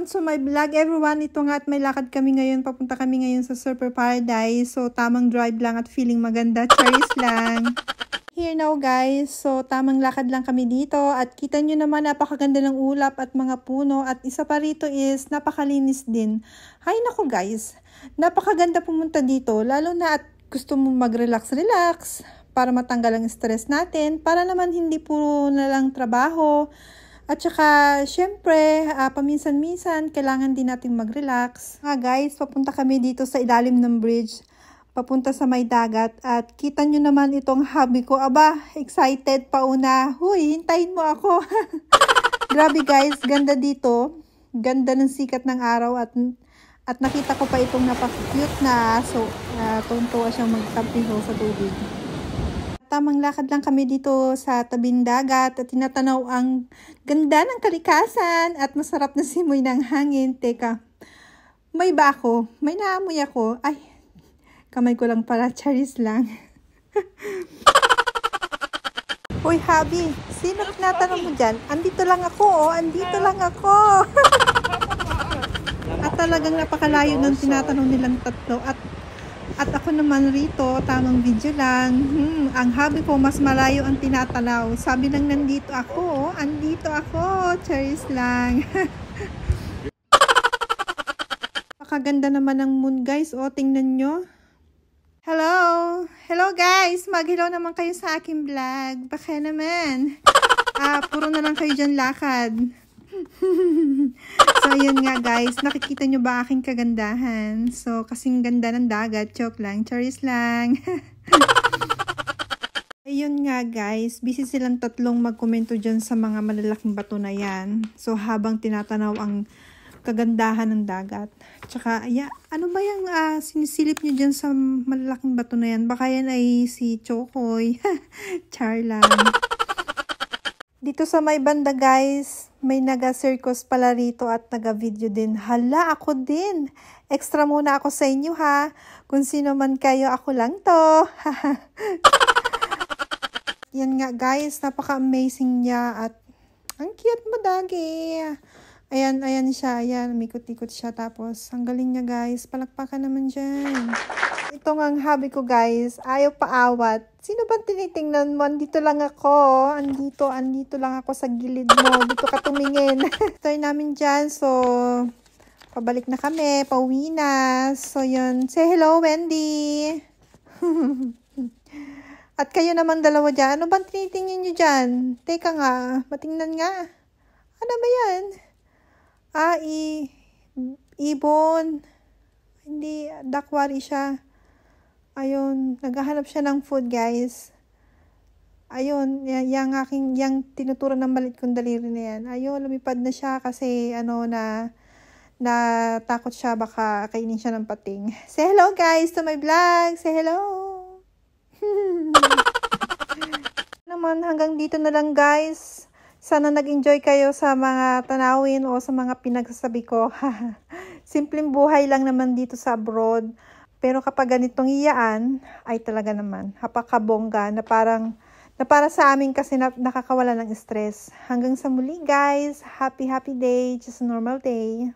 Welcome to my vlog everyone. Ito nga at may lakad kami ngayon. Papunta kami ngayon sa Super Paradise. So tamang drive lang at feeling maganda. Cherries lang. Here now guys. So tamang lakad lang kami dito. At kita nyo naman napakaganda ng ulap at mga puno. At isa pa rito is napakalinis din. Hay nako guys. Napakaganda pumunta dito. Lalo na at gusto mo mag-relax relax. Para matanggal ang stress natin. Para naman hindi puro na lang trabaho at saka, syempre, uh, paminsan-minsan, kailangan din nating mag-relax. Nga ah, guys, papunta kami dito sa ilalim ng bridge, papunta sa may dagat. At kita nyo naman itong hobby ko. Aba, excited pa una. Huy, hintayin mo ako. Grabe guys, ganda dito. Ganda ng sikat ng araw at at nakita ko pa itong napaka-cute na aso. Uh, ah, tuntua siyang magtampiho sa tubig. Tamang lakad lang kami dito sa tabing dagat at tinatanaw ang ganda ng kalikasan at masarap na simoy ng hangin. Teka, may ba ako? May naamoy ako. Ay, kamay ko lang para charis lang. Uy, Habi, sino tinatanong mo dyan? Andito lang ako, oh. Andito lang ako. at talagang napakalayo ng tinatanong nilang tatlo at at ako naman rito, tamang video lang. Hmm, ang habi ko, mas malayo ang tinatalaw. Sabi lang nandito ako, andito ako. Cheers lang. Pakaganda naman ng moon guys. O, tingnan nyo. Hello! Hello guys! Mag-hello naman kayo sa aking vlog. Baka naman. Ah, puro na lang kayo dyan lakad so, yun nga guys. Nakikita nyo ba aking kagandahan? So, kasing ganda ng dagat. Joke lang. Charis lang. Ayun nga guys, busy silang tatlong magkomento dyan sa mga malalaking bato na yan. So habang tinatanaw ang kagandahan ng dagat. Tsaka, ya, ano ba yung uh, sinisilip nyo dyan sa malalaking bato na yan? Baka yan ay si Chokoy. Char lang. Dito sa may banda guys, may naga-circus pala rito at naga-video din. Hala, ako din. Extra muna ako sa inyo ha. Kung sino man kayo, ako lang to. Yan nga guys, napaka-amazing niya at ang cute mo dagi. Ayan, ayan siya. Ayan, mikot-ikot siya. Tapos, ang galing niya guys. Palakpakan naman dyan. Ito nga ang hobby ko guys, ayaw paawat. Sino bang tinitingnan mo? Andito lang ako. Andito, andito lang ako sa gilid mo. Dito ka tumingin. Tayo namin dyan. So, pabalik na kami. Pauwi na. So, yun. Say hello, Wendy. At kayo naman dalawa dyan. Ano bang tinitingin nyo dyan? Teka nga. Matingnan nga. Ano ba yan? Ah, i... Ibon. Hindi. Dakwari siya. Ayun, naghahanap siya ng food, guys. Ayun, yung aking, yung tinuturo ng malit kong daliri na yan. Ayun, lumipad na siya kasi, ano, na, na takot siya, baka kainin siya ng pating. Say hello, guys, to my vlog. Say hello. Naman, hanggang dito na lang, guys. Sana nag-enjoy kayo sa mga tanawin o sa mga pinagsasabi ko. Simpleng buhay lang naman dito sa abroad. Pero kapag ganitong iyaan, ay talaga naman, hapakabongga na parang, na para sa amin kasi na, nakakawala ng stress. Hanggang sa muli guys, happy happy day, just a normal day.